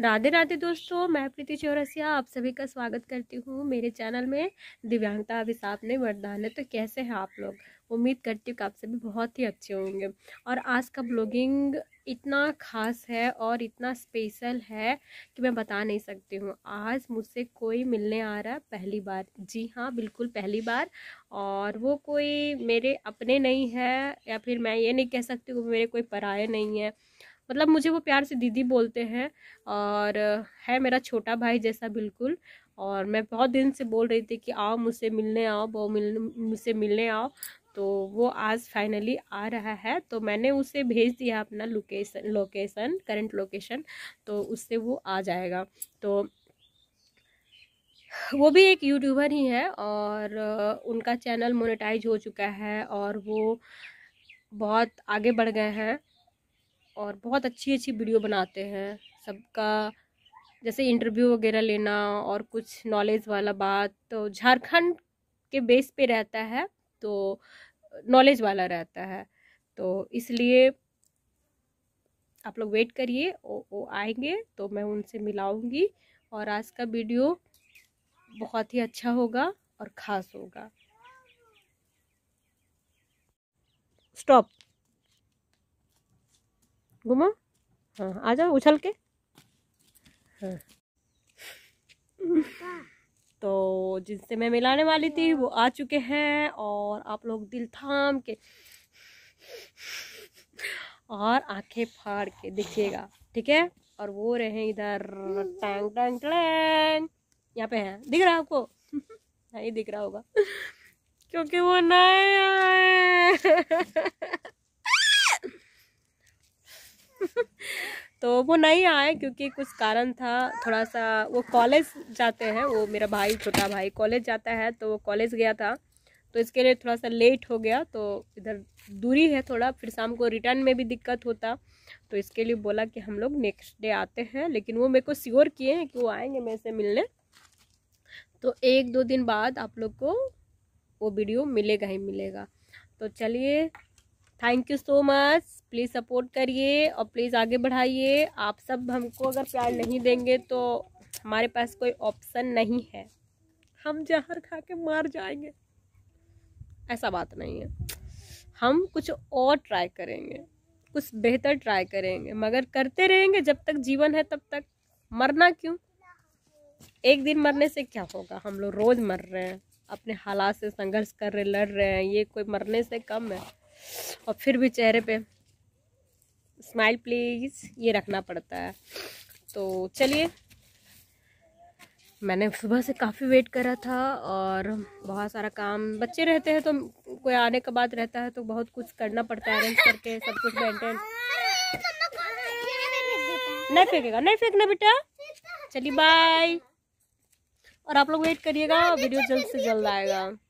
राधे राधे दोस्तों मैं प्रीति चौरसिया आप सभी का स्वागत करती हूँ मेरे चैनल में दिव्यांगता अभिशाप ने वरदान है तो कैसे हैं आप लोग उम्मीद करती हूँ कि आप सभी बहुत ही अच्छे होंगे और आज का ब्लॉगिंग इतना खास है और इतना स्पेशल है कि मैं बता नहीं सकती हूँ आज मुझसे कोई मिलने आ रहा है पहली बार जी हाँ बिल्कुल पहली बार और वो कोई मेरे अपने नहीं है या फिर मैं ये नहीं कह सकती हूँ मेरे कोई पराए नहीं है मतलब मुझे वो प्यार से दीदी बोलते हैं और है मेरा छोटा भाई जैसा बिल्कुल और मैं बहुत दिन से बोल रही थी कि आओ मुझसे मिलने आओ बहु मिल मुझसे मिलने आओ तो वो आज फाइनली आ रहा है तो मैंने उसे भेज दिया अपना लोकेशन लोकेशन करंट लोकेशन तो उससे वो आ जाएगा तो वो भी एक यूट्यूबर ही है और उनका चैनल मोनेटाइज हो चुका है और वो बहुत आगे बढ़ गए हैं और बहुत अच्छी अच्छी वीडियो बनाते हैं सबका जैसे इंटरव्यू वगैरह लेना और कुछ नॉलेज वाला बात तो झारखंड के बेस पे रहता है तो नॉलेज वाला रहता है तो इसलिए आप लोग वेट करिए वो आएंगे तो मैं उनसे मिलाऊंगी और आज का वीडियो बहुत ही अच्छा होगा और ख़ास होगा स्टॉप घुमा हाँ आ जाओ उछल के हाँ तो जिनसे मैं मिलाने वाली थी वो आ चुके हैं और आप लोग दिल थाम के और आंखें फाड़ के देखिएगा ठीक है और वो रहे इधर टैंग टैंग टैंग यहाँ पे है दिख रहा है आपको नहीं दिख रहा होगा क्योंकि वो नए आए तो वो नहीं आए क्योंकि कुछ कारण था थोड़ा सा वो कॉलेज जाते हैं वो मेरा भाई छोटा भाई कॉलेज जाता है तो वो कॉलेज गया था तो इसके लिए थोड़ा सा लेट हो गया तो इधर दूरी है थोड़ा फिर शाम को रिटर्न में भी दिक्कत होता तो इसके लिए बोला कि हम लोग नेक्स्ट डे आते हैं लेकिन वो मेरे को श्योर किए हैं कि वो आएंगे मेरे से मिलने तो एक दो दिन बाद आप लोग को वो वीडियो मिलेगा ही मिलेगा तो चलिए thank you so much please support करिए और प्लीज़ आगे बढ़ाइए आप सब हमको अगर प्यार नहीं देंगे तो हमारे पास कोई ऑप्शन नहीं है हम जहर खा के मार जाएंगे ऐसा बात नहीं है हम कुछ और ट्राई करेंगे कुछ बेहतर ट्राई करेंगे मगर करते रहेंगे जब तक जीवन है तब तक मरना क्यों एक दिन मरने से क्या होगा हम लोग रोज़ मर रहे हैं अपने हालात से संघर्ष कर रहे लड़ रहे हैं ये कोई मरने से कम है और फिर भी चेहरे पे स्माइल प्लीज़ ये रखना पड़ता है तो चलिए मैंने सुबह से काफ़ी वेट करा था और बहुत सारा काम बच्चे रहते हैं तो कोई आने का बाद रहता है तो बहुत कुछ करना पड़ता है अरेंज करके सब कुछ मेंटेन नहीं फेंकेगा नहीं फेंकना बेटा चलिए बाय और आप लोग वेट करिएगा वीडियो जल्द से जल्द आएगा